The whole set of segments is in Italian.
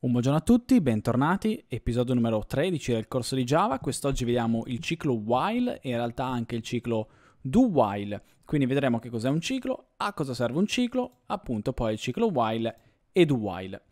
Un buongiorno a tutti, bentornati, episodio numero 13 del corso di Java, quest'oggi vediamo il ciclo while e in realtà anche il ciclo do while, quindi vedremo che cos'è un ciclo, a cosa serve un ciclo, appunto poi il ciclo while e do while.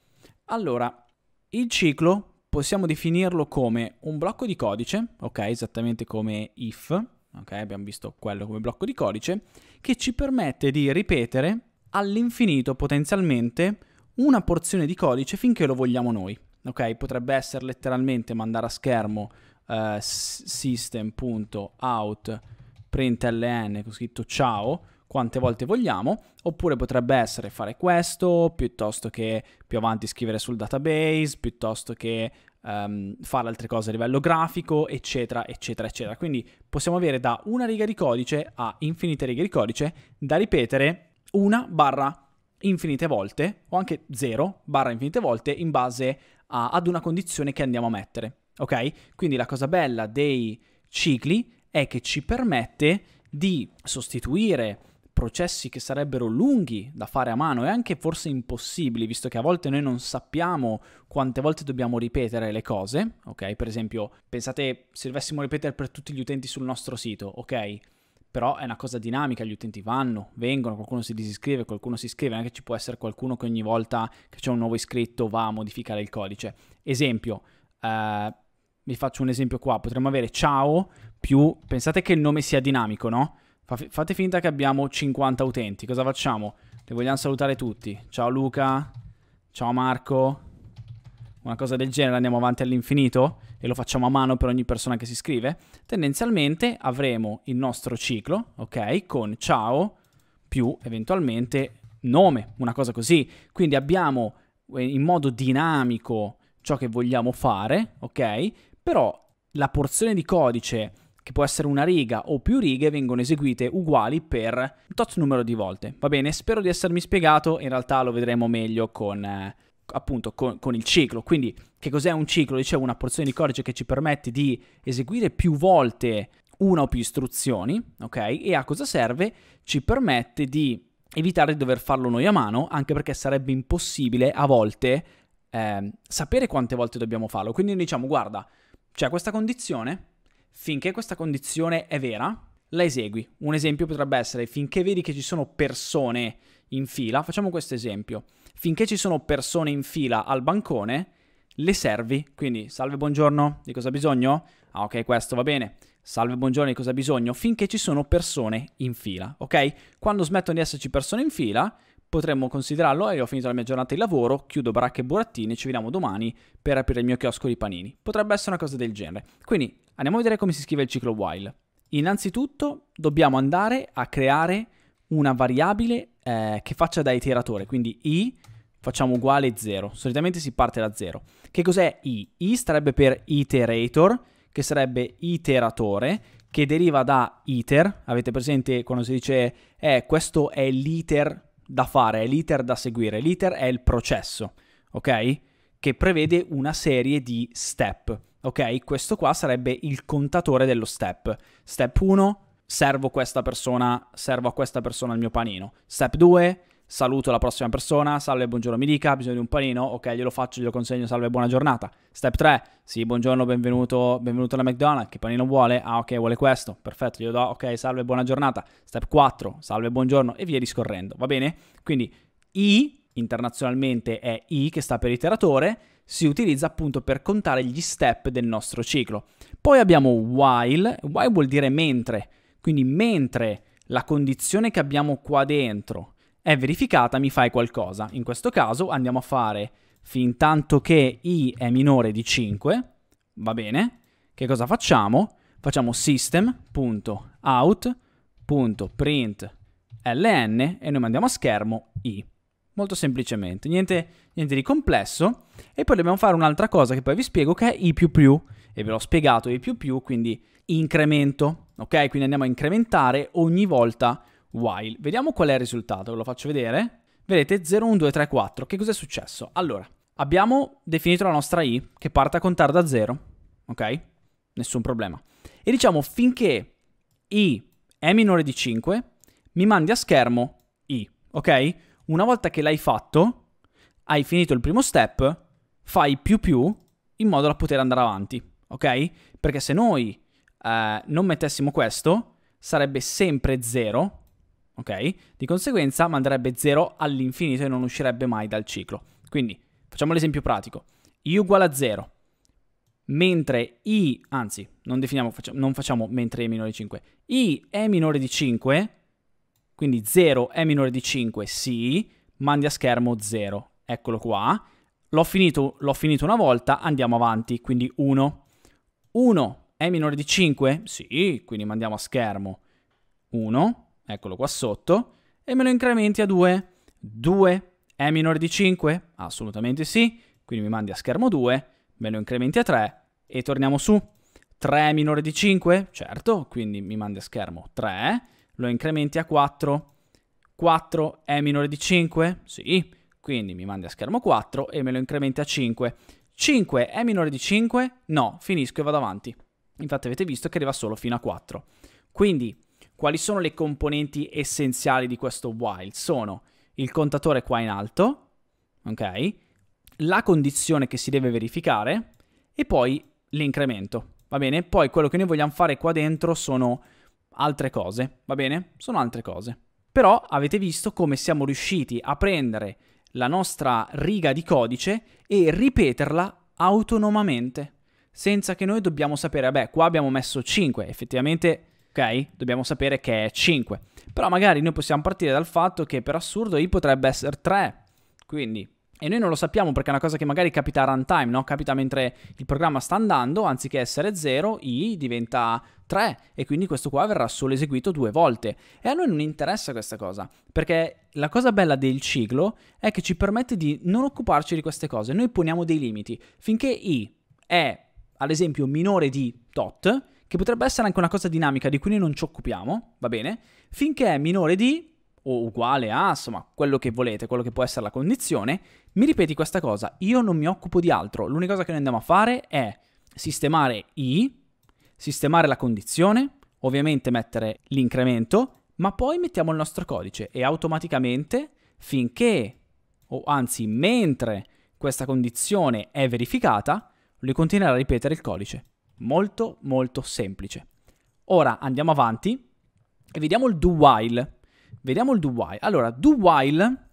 Allora, il ciclo possiamo definirlo come un blocco di codice, ok, esattamente come if, ok, abbiamo visto quello come blocco di codice, che ci permette di ripetere all'infinito potenzialmente una porzione di codice finché lo vogliamo noi. Ok, potrebbe essere letteralmente mandare a schermo uh, eh, system.out con scritto ciao quante volte vogliamo, oppure potrebbe essere fare questo, piuttosto che più avanti scrivere sul database, piuttosto che um, fare altre cose a livello grafico, eccetera, eccetera, eccetera. Quindi possiamo avere da una riga di codice a infinite righe di codice da ripetere una barra infinite volte o anche 0 barra infinite volte in base a, ad una condizione che andiamo a mettere. Ok? Quindi la cosa bella dei cicli è che ci permette di sostituire processi che sarebbero lunghi da fare a mano e anche forse impossibili, visto che a volte noi non sappiamo quante volte dobbiamo ripetere le cose, ok? Per esempio, pensate se dovessimo ripetere per tutti gli utenti sul nostro sito, ok? però è una cosa dinamica, gli utenti vanno, vengono, qualcuno si disiscrive, qualcuno si iscrive, anche ci può essere qualcuno che ogni volta che c'è un nuovo iscritto va a modificare il codice. Esempio, eh, vi faccio un esempio qua, potremmo avere ciao più, pensate che il nome sia dinamico, no? Fate finta che abbiamo 50 utenti, cosa facciamo? Le vogliamo salutare tutti, ciao Luca, ciao Marco, una cosa del genere, andiamo avanti all'infinito? e lo facciamo a mano per ogni persona che si iscrive, tendenzialmente avremo il nostro ciclo, ok? Con ciao più eventualmente nome, una cosa così. Quindi abbiamo eh, in modo dinamico ciò che vogliamo fare, ok? Però la porzione di codice che può essere una riga o più righe, vengono eseguite uguali per un tot numero di volte. Va bene, spero di essermi spiegato, in realtà lo vedremo meglio con, eh, appunto con, con, il ciclo. Quindi che cos'è un ciclo? Dicevo una porzione di codice che ci permette di eseguire più volte una o più istruzioni, ok? E a cosa serve? Ci permette di evitare di dover farlo noi a mano, anche perché sarebbe impossibile a volte eh, sapere quante volte dobbiamo farlo. Quindi diciamo, guarda, c'è questa condizione, finché questa condizione è vera, la esegui. Un esempio potrebbe essere finché vedi che ci sono persone in fila, facciamo questo esempio, finché ci sono persone in fila al bancone, le servi, quindi salve buongiorno, di cosa ha bisogno? Ah ok, questo va bene. Salve buongiorno, di cosa ha bisogno? Finché ci sono persone in fila, ok? Quando smettono di esserci persone in fila, potremmo considerarlo, io eh, ho finito la mia giornata di lavoro, chiudo baracca e burattini, ci vediamo domani per aprire il mio chiosco di panini. Potrebbe essere una cosa del genere. Quindi andiamo a vedere come si scrive il ciclo while. Innanzitutto dobbiamo andare a creare una variabile eh, che faccia da iteratore, quindi i facciamo uguale 0, solitamente si parte da 0. Che cos'è i? i starebbe per iterator, che sarebbe iteratore, che deriva da iter, avete presente quando si dice eh, questo è l'iter da fare, è l'iter da seguire, l'iter è il processo, ok? Che prevede una serie di step, ok? Questo qua sarebbe il contatore dello step, step 1, servo questa persona, servo a questa persona il mio panino. Step 2, saluto la prossima persona, salve, buongiorno, mi dica, ha bisogno di un panino, ok, glielo faccio, glielo consegno, salve, buona giornata. Step 3, sì, buongiorno, benvenuto, benvenuto alla McDonald's, che panino vuole? Ah, ok, vuole questo, perfetto, glielo do, ok, salve, buona giornata. Step 4, salve, buongiorno, e via discorrendo, va bene? Quindi I, internazionalmente è I, che sta per iteratore, si utilizza appunto per contare gli step del nostro ciclo. Poi abbiamo while, while vuol dire mentre, quindi mentre la condizione che abbiamo qua dentro è verificata, mi fai qualcosa. In questo caso andiamo a fare fin tanto che i è minore di 5, va bene? Che cosa facciamo? Facciamo system.out.println e noi mandiamo a schermo i. Molto semplicemente, niente, niente di complesso. E poi dobbiamo fare un'altra cosa che poi vi spiego che è i più più. E ve l'ho spiegato i più più, quindi incremento ok? Quindi andiamo a incrementare ogni volta while. Vediamo qual è il risultato, ve lo faccio vedere. Vedete 0, 1, 2, 3, 4. Che cos'è successo? Allora, abbiamo definito la nostra i che parte a contare da 0, ok? Nessun problema. E diciamo finché i è minore di 5, mi mandi a schermo i, ok? Una volta che l'hai fatto, hai finito il primo step, fai più più in modo da poter andare avanti, ok? Perché se noi eh, non mettessimo questo, sarebbe sempre 0, ok? Di conseguenza manderebbe 0 all'infinito e non uscirebbe mai dal ciclo. Quindi, facciamo l'esempio pratico. i uguale a 0, mentre i, anzi, non definiamo, facciamo, non facciamo mentre i è minore di 5, i è minore di 5, quindi 0 è minore di 5, sì, mandi a schermo 0, eccolo qua. L'ho finito, l'ho finito una volta, andiamo avanti, quindi 1. 1 è minore di 5? Sì, quindi mandiamo a schermo 1, eccolo qua sotto, e me lo incrementi a 2. 2 è minore di 5? Assolutamente sì, quindi mi mandi a schermo 2, me lo incrementi a 3 e torniamo su. 3 è minore di 5? Certo, quindi mi mandi a schermo 3, lo incrementi a 4. 4 è minore di 5? Sì, quindi mi mandi a schermo 4 e me lo incrementi a 5. 5 è minore di 5? No, finisco e vado avanti. Infatti avete visto che arriva solo fino a 4. Quindi, quali sono le componenti essenziali di questo while? Sono il contatore qua in alto, ok? La condizione che si deve verificare e poi l'incremento, va bene? Poi quello che noi vogliamo fare qua dentro sono altre cose, va bene? Sono altre cose. Però avete visto come siamo riusciti a prendere la nostra riga di codice e ripeterla autonomamente senza che noi dobbiamo sapere, beh, qua abbiamo messo 5, effettivamente, ok, dobbiamo sapere che è 5. Però magari noi possiamo partire dal fatto che per assurdo i potrebbe essere 3, quindi... E noi non lo sappiamo perché è una cosa che magari capita a runtime, no? Capita mentre il programma sta andando, anziché essere 0, i diventa 3 e quindi questo qua verrà solo eseguito due volte. E a noi non interessa questa cosa, perché la cosa bella del ciclo è che ci permette di non occuparci di queste cose. Noi poniamo dei limiti. Finché i è ad esempio minore di tot, che potrebbe essere anche una cosa dinamica di cui noi non ci occupiamo, va bene? Finché è minore di o uguale a, insomma, quello che volete, quello che può essere la condizione, mi ripeti questa cosa, io non mi occupo di altro, l'unica cosa che noi andiamo a fare è sistemare i, sistemare la condizione, ovviamente mettere l'incremento, ma poi mettiamo il nostro codice e automaticamente finché, o anzi mentre questa condizione è verificata, lui continuerà a ripetere il codice. Molto, molto semplice. Ora andiamo avanti e vediamo il do while. Vediamo il do while. Allora, do while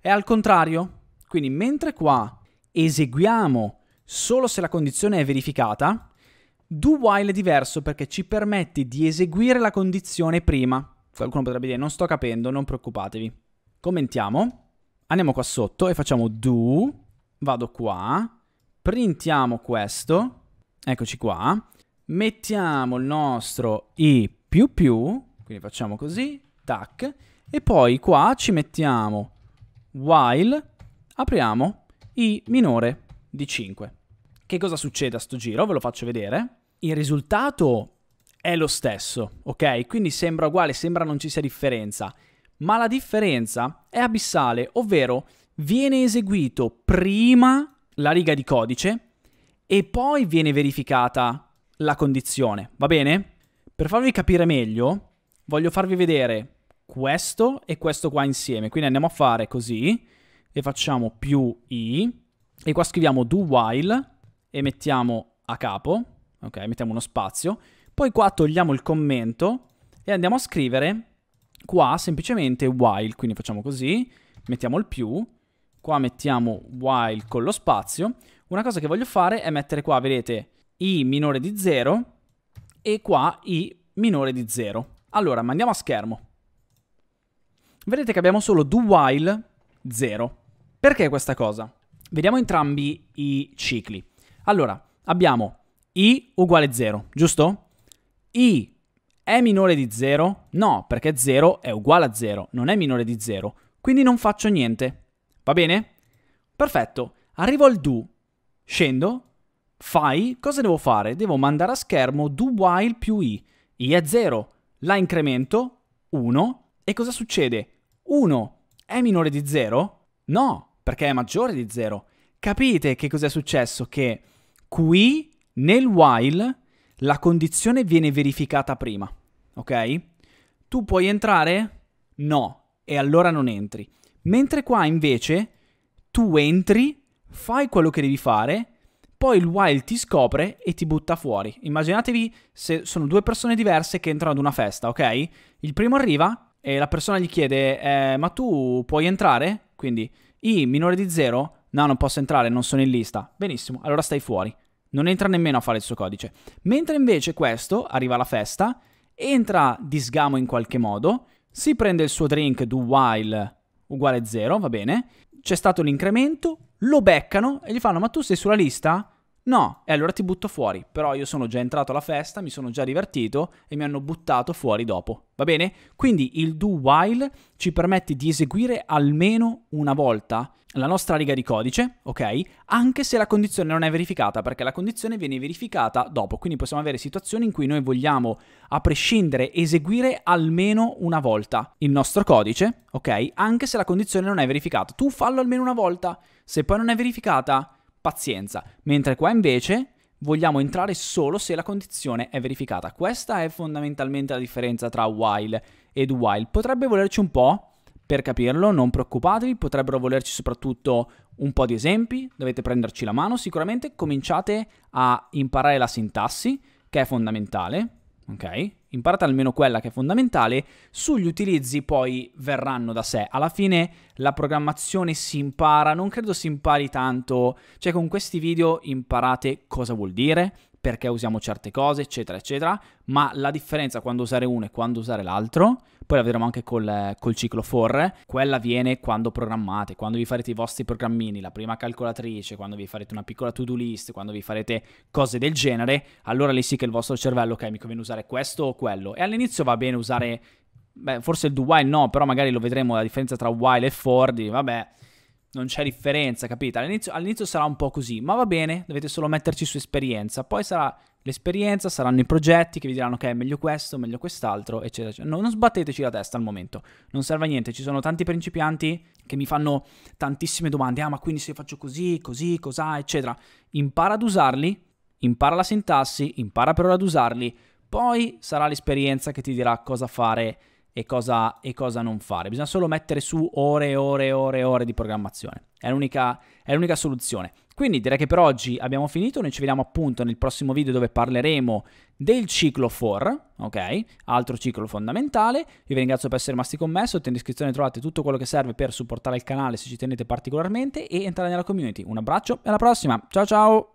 è al contrario. Quindi mentre qua eseguiamo solo se la condizione è verificata, do while è diverso perché ci permette di eseguire la condizione prima. Qualcuno potrebbe dire non sto capendo, non preoccupatevi. Commentiamo. Andiamo qua sotto e facciamo do, vado qua, printiamo questo, eccoci qua, mettiamo il nostro i più più, quindi facciamo così, tac, e poi qua ci mettiamo while, apriamo i minore di 5. Che cosa succede a sto giro? Ve lo faccio vedere. Il risultato è lo stesso, ok? Quindi sembra uguale, sembra non ci sia differenza, ma la differenza è abissale, ovvero viene eseguito prima la riga di codice e poi viene verificata la condizione, va bene? Per farvi capire meglio, voglio farvi vedere questo e questo qua insieme. Quindi andiamo a fare così e facciamo più i e qua scriviamo do while e mettiamo a capo, ok, mettiamo uno spazio. Poi qua togliamo il commento e andiamo a scrivere qua semplicemente while, quindi facciamo così, mettiamo il più Qua mettiamo while con lo spazio. Una cosa che voglio fare è mettere qua, vedete, i minore di 0 e qua i minore di 0. Allora, mandiamo a schermo. Vedete che abbiamo solo do while 0. Perché questa cosa? Vediamo entrambi i cicli. Allora, abbiamo i uguale 0, giusto? i è minore di 0? No, perché 0 è uguale a 0, non è minore di 0, quindi non faccio niente. Va bene? Perfetto. Arrivo al do. Scendo. Fai. Cosa devo fare? Devo mandare a schermo do while più i. i è 0. La incremento. 1. E cosa succede? 1 è minore di 0? No, perché è maggiore di 0. Capite che cos'è successo? Che qui nel while la condizione viene verificata prima, ok? Tu puoi entrare? No, e allora non entri. Mentre qua invece tu entri, fai quello che devi fare, poi il wild ti scopre e ti butta fuori. Immaginatevi se sono due persone diverse che entrano ad una festa, ok? Il primo arriva e la persona gli chiede, eh, ma tu puoi entrare? Quindi, i minore di zero? No, non posso entrare, non sono in lista. Benissimo, allora stai fuori. Non entra nemmeno a fare il suo codice. Mentre invece questo arriva alla festa, entra di sgamo in qualche modo, si prende il suo drink do while uguale 0, va bene. C'è stato l'incremento, lo beccano e gli fanno ma tu sei sulla lista? No, e allora ti butto fuori. Però io sono già entrato alla festa, mi sono già divertito e mi hanno buttato fuori dopo. Va bene? Quindi il do while ci permette di eseguire almeno una volta la nostra riga di codice, ok? Anche se la condizione non è verificata, perché la condizione viene verificata dopo. Quindi possiamo avere situazioni in cui noi vogliamo, a prescindere, eseguire almeno una volta il nostro codice, ok? Anche se la condizione non è verificata. Tu fallo almeno una volta. Se poi non è verificata, pazienza. Mentre qua invece vogliamo entrare solo se la condizione è verificata. Questa è fondamentalmente la differenza tra while ed while. Potrebbe volerci un po' per capirlo, non preoccupatevi, potrebbero volerci soprattutto un po' di esempi, dovete prenderci la mano, sicuramente cominciate a imparare la sintassi, che è fondamentale, ok? imparate almeno quella che è fondamentale, sugli utilizzi poi verranno da sé. Alla fine la programmazione si impara, non credo si impari tanto, cioè con questi video imparate cosa vuol dire, perché usiamo certe cose, eccetera, eccetera, ma la differenza quando usare uno e quando usare l'altro, poi la vedremo anche col, col ciclo for, quella viene quando programmate, quando vi farete i vostri programmini, la prima calcolatrice, quando vi farete una piccola to-do list, quando vi farete cose del genere, allora lì sì che il vostro cervello, ok, mi conviene usare questo o quello, e all'inizio va bene usare, beh, forse il do while no, però magari lo vedremo la differenza tra while e for, di vabbè non c'è differenza, capite? All'inizio, all'inizio sarà un po' così, ma va bene, dovete solo metterci su esperienza, poi sarà l'esperienza, saranno i progetti che vi diranno ok, meglio questo, meglio quest'altro, eccetera. eccetera. Non, non sbatteteci la testa al momento, non serve a niente, ci sono tanti principianti che mi fanno tantissime domande, ah ma quindi se faccio così, così, cos'ha, eccetera. Impara ad usarli, impara la sintassi, impara per ora ad usarli, poi sarà l'esperienza che ti dirà cosa fare e cosa, e cosa non fare. Bisogna solo mettere su ore e ore e ore e ore di programmazione. È l'unica, è l'unica soluzione. Quindi direi che per oggi abbiamo finito, noi ci vediamo appunto nel prossimo video dove parleremo del ciclo for, ok? Altro ciclo fondamentale. Io vi ringrazio per essere rimasti con me, sotto in descrizione trovate tutto quello che serve per supportare il canale se ci tenete particolarmente e entrare nella community. Un abbraccio e alla prossima, ciao ciao!